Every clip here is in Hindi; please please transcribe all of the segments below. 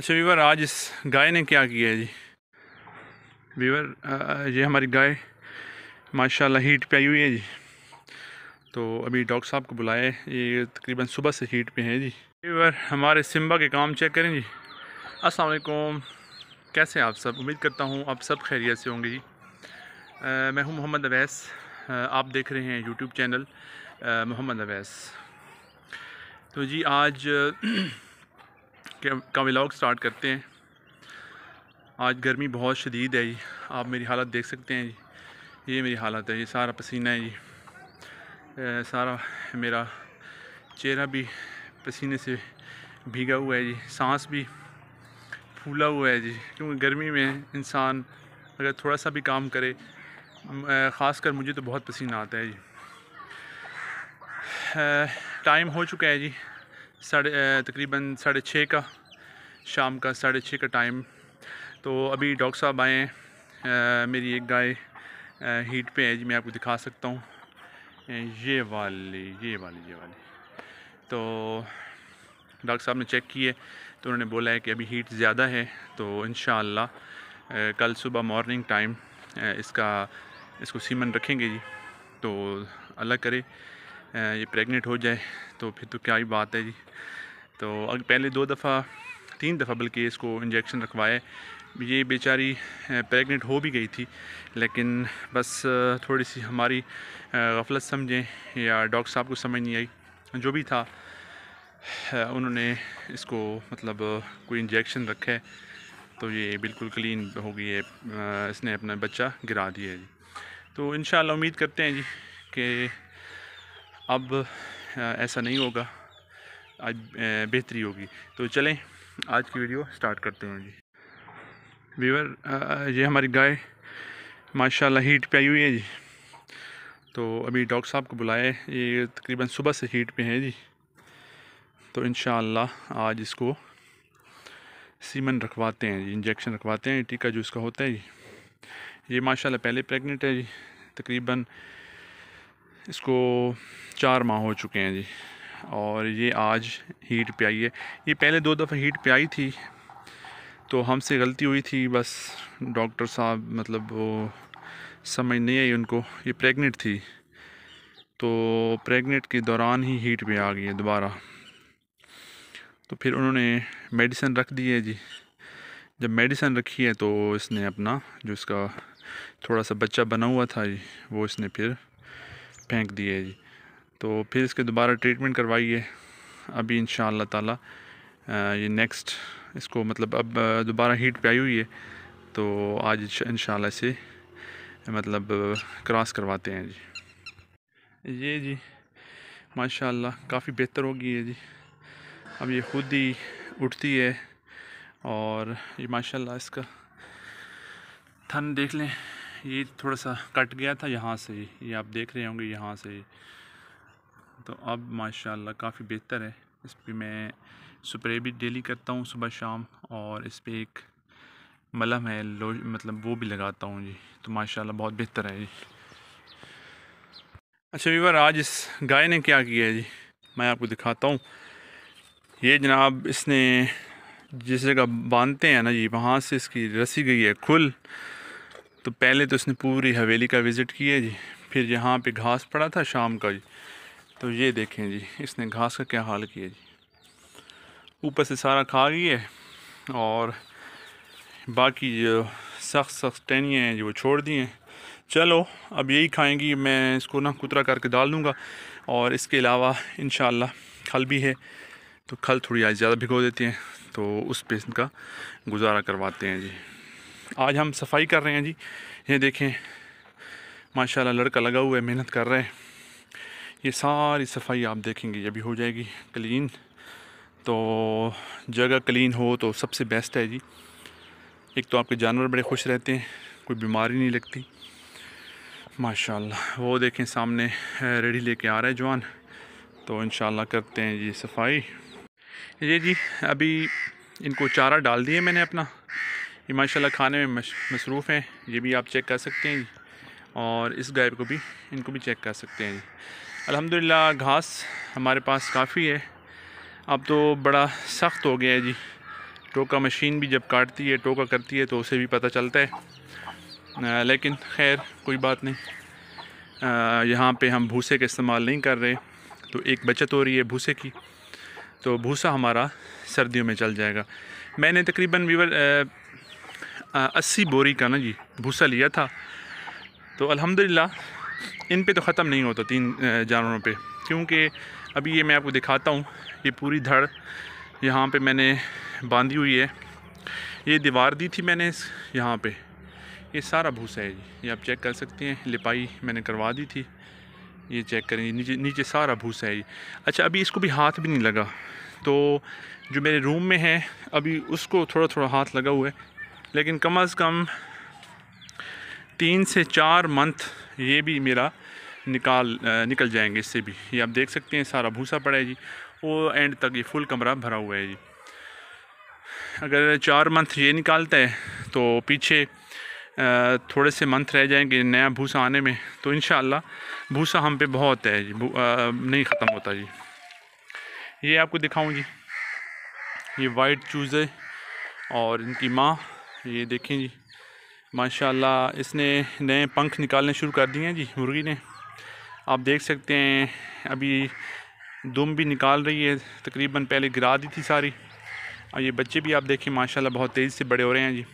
अच्छा वीवर आज इस गाय ने क्या किया है जी वीवर ये हमारी गाय माशाल्लाह हीट पे आई हुई है जी तो अभी डॉक्टर साहब को बुलाया ये तकरीबन सुबह से हीट पे है जी वीवर हमारे सिम्बा के काम चेक करें जी असलकुम कैसे हैं आप सब उम्मीद करता हूँ आप सब खैरियत से होंगे जी आ, मैं हूँ मोहम्मद अवैस आप देख रहे हैं यूट्यूब चैनल मोहम्मद अवैस तो जी आज का व्लाग स्टार्ट करते हैं आज गर्मी बहुत शदीद है जी आप मेरी हालत देख सकते हैं जी ये मेरी हालत है ये सारा पसीना है जी ए, सारा मेरा चेहरा भी पसीने से भीगा हुआ है जी सांस भी फूला हुआ है जी क्योंकि गर्मी में इंसान अगर थोड़ा सा भी काम करे ख़ासकर मुझे तो बहुत पसीना आता है जी टाइम हो चुका है जी साढ़े तकरीबन साढ़े छः का शाम का साढ़े छः का टाइम तो अभी डॉक्टर साहब आए हैं मेरी एक गाय हीट पे है जी मैं आपको दिखा सकता हूँ ये वाली ये वाली ये वाली तो डॉक्टर साहब ने चेक किए तो उन्होंने बोला है कि अभी हीट ज़्यादा है तो इन कल सुबह मॉर्निंग टाइम इसका इसको सीमन रखेंगे जी तो अल्लाह करे ये प्रेग्नेंट हो जाए तो फिर तो क्या ही बात है जी तो अगर पहले दो दफ़ा तीन दफ़ा बल्कि इसको इंजेक्शन रखवाए ये बेचारी प्रेग्नेंट हो भी गई थी लेकिन बस थोड़ी सी हमारी गफलत समझें या डॉक्टर साहब को समझ नहीं आई जो भी था उन्होंने इसको मतलब कोई इंजेक्शन रखा है तो ये बिल्कुल क्लीन हो गई है इसने अपना बच्चा गिरा दिया है जी तो इन उम्मीद करते हैं जी कि अब ऐसा नहीं होगा आज बेहतरी होगी तो चलें आज की वीडियो स्टार्ट करते हैं जी वीवर ये हमारी गाय माशाल्लाह हीट पे आई हुई है जी तो अभी डॉक्टर साहब को बुलाए ये तकरीबन सुबह से हीट पे हैं जी तो इन आज इसको सीमन रखवाते हैं जी इंजेक्शन रखवाते हैं टीका जो इसका होता है जी ये माशाल्लाह पहले प्रेग्नेंट है जी तकरीबन इसको चार माह हो चुके हैं जी और ये आज हीट पे आई है ये पहले दो दफ़ा हीट पे आई थी तो हमसे गलती हुई थी बस डॉक्टर साहब मतलब वो समझ नहीं आई उनको ये प्रेग्नेंट थी तो प्रेग्नेंट के दौरान ही हीट पे आ गई है दोबारा तो फिर उन्होंने मेडिसिन रख दी है जी जब मेडिसिन रखी है तो इसने अपना जो इसका थोड़ा सा बच्चा बना हुआ था जी वो इसने फिर फेंक दिए जी तो फिर इसके दोबारा ट्रीटमेंट करवाइए अभी इन ताला ये नेक्स्ट इसको मतलब अब दोबारा हीट पे आई हुई है तो आज इन इसे मतलब क्रॉस करवाते हैं जी ये जी माशाल्लाह काफ़ी बेहतर हो गई है जी अब ये खुद ही उठती है और ये माशाल्लाह इसका थन देख लें ये थोड़ा सा कट गया था यहाँ से ये आप देख रहे होंगे यहाँ से तो अब माशाल्लाह काफ़ी बेहतर है इस पर मैं स्प्रे भी डेली करता हूँ सुबह शाम और इस पर एक मलम है लो मतलब वो भी लगाता हूँ जी तो माशाल्लाह बहुत बेहतर है जी अच्छा वीवर आज इस गाय ने क्या किया है जी मैं आपको दिखाता हूँ ये जनाब इसने जिस जगह बांधते हैं ना जी वहाँ से इसकी रसी गई है खुल तो पहले तो उसने पूरी हवेली का विज़िट किया जी फिर यहाँ पे घास पड़ा था शाम का जी तो ये देखें जी इसने घास का क्या हाल किया जी ऊपर से सारा खा गई है और बाकी जो सख्त सख्त टहनियाँ हैं जो वो छोड़ दिए हैं चलो अब यही खाएंगी मैं इसको ना कुतरा करके डाल दूँगा और इसके अलावा इन खल भी है तो खल थोड़ी आज ज़्यादा भिगो देती हैं तो उस पर इनका गुजारा करवाते हैं जी आज हम सफाई कर रहे हैं जी ये देखें माशाल्लाह लड़का लगा हुआ है मेहनत कर रहे हैं ये सारी सफाई आप देखेंगे ये भी हो जाएगी क्लीन तो जगह क्लीन हो तो सबसे बेस्ट है जी एक तो आपके जानवर बड़े खुश रहते हैं कोई बीमारी नहीं लगती माशाल्लाह वो देखें सामने रेडी लेके आ रहा है जवान तो इन करते हैं जी सफाई ये जी अभी इनको चारा डाल दिए मैंने अपना ये माशाल्लाह खाने में मसरूफ़ हैं ये भी आप चेक कर सकते हैं जी और इस गाय को भी इनको भी चेक कर सकते हैं जी अलहमदिल्ला घास हमारे पास काफ़ी है अब तो बड़ा सख्त हो गया है जी टोका मशीन भी जब काटती है टोका करती है तो उसे भी पता चलता है लेकिन खैर कोई बात नहीं यहाँ पे हम भूसे का इस्तेमाल नहीं कर रहे तो एक बचत हो रही है भूसे की तो भूसा हमारा सर्दियों में चल जाएगा मैंने तकरीबन वीवर अस्सी बोरी का ना जी भूसा लिया था तो अल्हम्दुलिल्लाह इन पे तो ख़त्म नहीं होता तीन जानवरों पे क्योंकि अभी ये मैं आपको दिखाता हूँ ये पूरी धड़ यहाँ पे मैंने बांधी हुई है ये दीवार दी थी मैंने इस यहाँ पे ये सारा भूसा है जी ये आप चेक कर सकते हैं लिपाई मैंने करवा दी थी ये चेक करें नीचे नीचे सारा भूसा है ये अच्छा अभी इसको भी हाथ भी नहीं लगा तो जो मेरे रूम में है अभी उसको थोड़ा थोड़ा हाथ लगा हुआ है लेकिन कम अज़ कम तीन से चार मंथ ये भी मेरा निकाल निकल जाएंगे इससे भी ये आप देख सकते हैं सारा भूसा पड़ा है जी वो एंड तक ये फुल कमरा भरा हुआ है जी अगर चार मंथ ये निकालता है तो पीछे थोड़े से मंथ रह जाएंगे नया भूसा आने में तो इन भूसा हम पे बहुत है जी नहीं ख़त्म होता जी ये आपको दिखाऊँ जी ये वाइट चूज़ है और इनकी माँ ये देखें जी माशाल्लाह इसने नए पंख निकालने शुरू कर दिए हैं जी मुर्गी ने आप देख सकते हैं अभी दुम भी निकाल रही है तकरीबन पहले गिरा दी थी सारी और ये बच्चे भी आप देखें माशाल्लाह बहुत तेज़ी से बड़े हो रहे हैं जी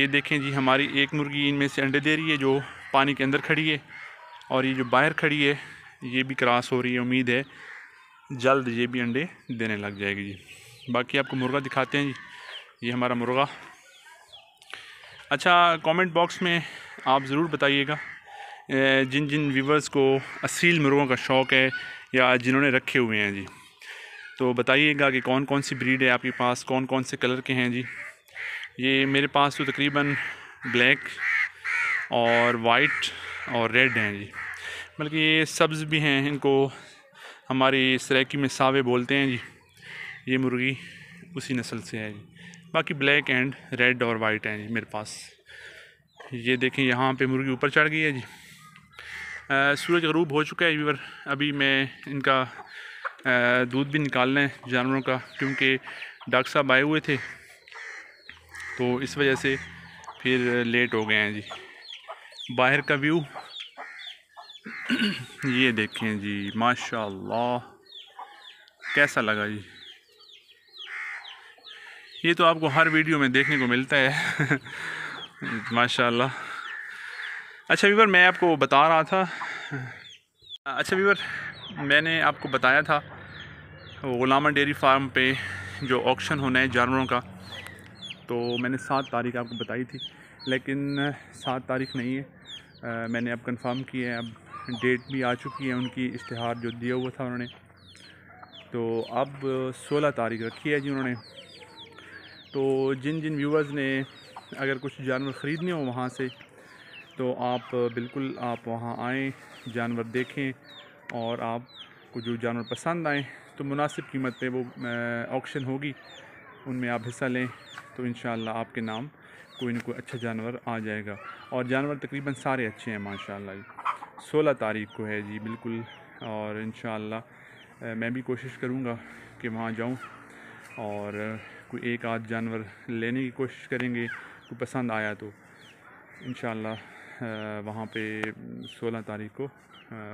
ये देखें जी हमारी एक मुर्गी इनमें से अंडे दे रही है जो पानी के अंदर खड़ी है और ये जो बाहर खड़ी है ये भी क्रॉस हो रही है उम्मीद है जल्द ये भी अंडे देने लग जाएगी जी बाकी आपको मुर्गा दिखाते हैं जी ये हमारा मुर्गा अच्छा कमेंट बॉक्स में आप ज़रूर बताइएगा जिन जिन व्यूवर्स को असील मुर्गों का शौक़ है या जिन्होंने रखे हुए हैं जी तो बताइएगा कि कौन कौन सी ब्रीड है आपके पास कौन कौन से कलर के हैं जी ये मेरे पास तो तकरीबन ब्लैक और वाइट और रेड हैं जी बल्कि ये सब्ज़ भी हैं इनको हमारी सरेकी में सावे बोलते हैं जी ये मुर्गी उसी नस्ल से है जी बाकी ब्लैक एंड रेड और वाइट हैं जी मेरे पास ये देखें यहाँ पे मुर्गी ऊपर चढ़ गई है जी आ, सूरज गरूब हो चुका है वीवर अभी मैं इनका दूध भी निकाल लें जानवरों का क्योंकि डॉक्टर साहब आए हुए थे तो इस वजह से फिर लेट हो गए हैं जी बाहर का व्यू ये देखें जी माशाल्लाह कैसा लगा जी ये तो आपको हर वीडियो में देखने को मिलता है माशाल्लाह अच्छा वीवर मैं आपको बता रहा था अच्छा वीवर मैंने आपको बताया था गुलामा डेरी फार्म पे जो ऑक्शन होना है जानवरों का तो मैंने सात तारीख आपको बताई थी लेकिन सात तारीख नहीं है आ, मैंने अब कंफर्म की है अब डेट भी आ चुकी है उनकी इश्तहार जो दिया हुआ था उन्होंने तो अब सोलह तारीख रखी है जी उन्होंने तो जिन जिन व्यूवर्स ने अगर कुछ जानवर ख़रीदने हो वहाँ से तो आप बिल्कुल आप वहाँ आएँ जानवर देखें और आप को जो जानवर पसंद आएँ तो मुनासिब कीमत पे वो ऑक्शन होगी उनमें आप हिस्सा लें तो इन आपके नाम कोई ना कोई अच्छा जानवर आ जाएगा और जानवर तकरीबन सारे अच्छे हैं माशाल्लाह सोलह तारीख को है जी बिल्कुल और इन मैं भी कोशिश करूँगा कि वहाँ जाऊँ और कोई एक आध जानवर लेने की कोशिश करेंगे कोई पसंद आया तो इन वहाँ पे 16 तारीख को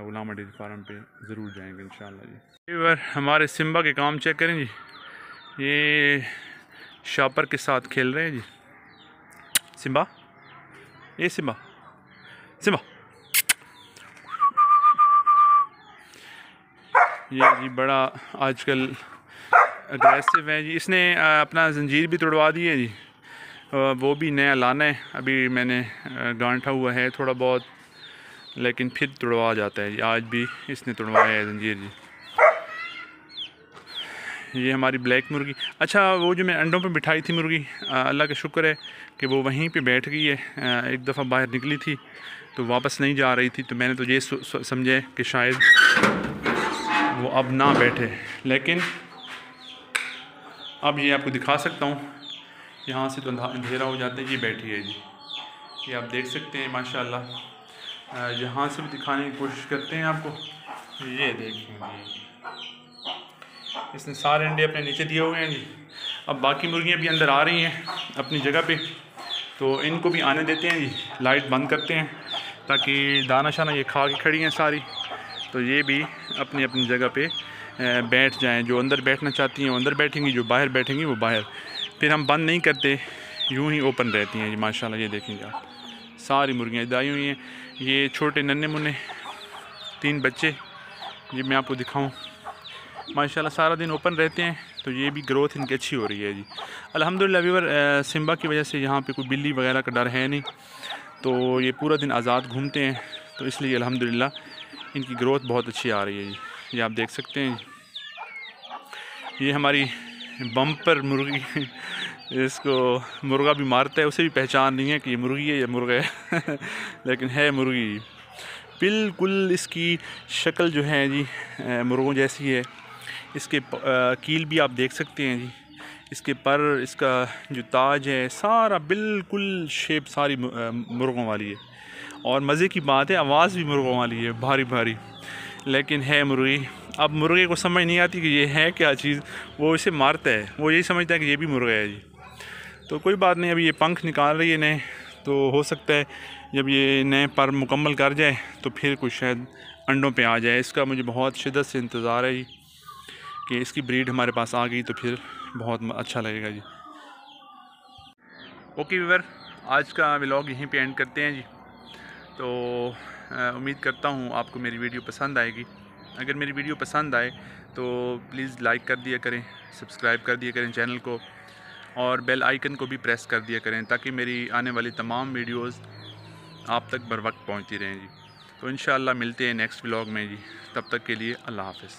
गुलाम डेरी फार्म पे ज़रूर जाएंगे इन जी बार हमारे सिम्बा के काम चेक करें जी ये शापर के साथ खेल रहे हैं जी सिम्बा ये सिम्बा सिम्बा ये जी बड़ा आजकल अग्रेसिव है जी इसने अपना जंजीर भी तोड़वा दी है जी वो भी नया लाना है अभी मैंने गांठा हुआ है थोड़ा बहुत लेकिन फिर तोड़वा जाता है जी आज भी इसने तोड़वाया है जंजीर जी ये हमारी ब्लैक मुर्गी अच्छा वो जो मैं अंडों पे बिठाई थी मुर्गी अल्लाह का शुक्र है कि वो वहीं पे बैठ गई है एक दफ़ा बाहर निकली थी तो वापस नहीं जा रही थी तो मैंने तो ये समझे कि शायद वो अब ना बैठे लेकिन अब ये आपको दिखा सकता हूँ यहाँ से तो अंधेरा हो जाता है ये बैठी है जी ये आप देख सकते हैं माशाल्लाह यहाँ से भी दिखाने की कोशिश करते हैं आपको ये देखें इसने सारे अंडे अपने नीचे दिए हुए हैं जी अब बाकी मुर्गियाँ भी अंदर आ रही हैं अपनी जगह पे तो इनको भी आने देते हैं जी लाइट बंद करते हैं ताकि दाना शाना ये खा के खड़ी हैं सारी तो ये भी अपनी अपनी जगह पे बैठ जाएं जो अंदर बैठना चाहती हैं वो अंदर बैठेंगी जो बाहर बैठेंगी वो बाहर फिर हम बंद नहीं करते यूँ ही ओपन रहती हैं माशाल्लाह ये देखेंगे आप सारी मुर्गियाँ आई हुई हैं ये छोटे नन्हे मुन्ने तीन बच्चे ये मैं आपको दिखाऊँ माशा सारा दिन ओपन रहते हैं तो ये भी ग्रोथ इनकी अच्छी हो रही है जी अलहमदिल्ला वीवर सिम्बा की वजह से यहाँ पर कोई बिल्ली वगैरह का डर है नहीं तो ये पूरा दिन आज़ाद घूमते हैं तो इसलिए अलहमदिल्ला इनकी ग्रोथ बहुत अच्छी आ रही है जी ये आप देख सकते हैं ये हमारी बम्पर मुर्गी इसको मुर्गा भी मारता है उसे भी पहचान नहीं है कि ये मुर्गी है या मुर्गा है लेकिन है मुर्गी बिल्कुल इसकी शक्ल जो है जी मुर्गों जैसी है इसके कील भी आप देख सकते हैं जी इसके पर इसका जो ताज है सारा बिल्कुल शेप सारी मुर्गों वाली है और मज़े की बात है आवाज़ भी मुर्गों वाली है भारी भारी लेकिन है मुर्गी अब मुर्गे को समझ नहीं आती कि ये है क्या चीज़ वो इसे मारता है वो यही समझता है कि ये भी मुर्गा है जी तो कोई बात नहीं अभी ये पंख निकाल रही है नए तो हो सकता है जब ये नए पर मुकम्मल कर जाए तो फिर कुछ शायद अंडों पे आ जाए इसका मुझे बहुत शिदत से इंतज़ार है जी कि इसकी ब्रीड हमारे पास आ गई तो फिर बहुत अच्छा लगेगा जी ओके वीवर आज का ब्लॉग यहीं पर एंड करते हैं जी तो उम्मीद करता हूँ आपको मेरी वीडियो पसंद आएगी अगर मेरी वीडियो पसंद आए तो प्लीज़ लाइक कर दिया करें सब्सक्राइब कर दिया करें चैनल को और बेल आइकन को भी प्रेस कर दिया करें ताकि मेरी आने वाली तमाम वीडियोस आप तक बर वक्त पहुँचती रहें जी तो इन मिलते हैं नेक्स्ट ब्लॉग में जी तब तक के लिए अल्लाह हाफ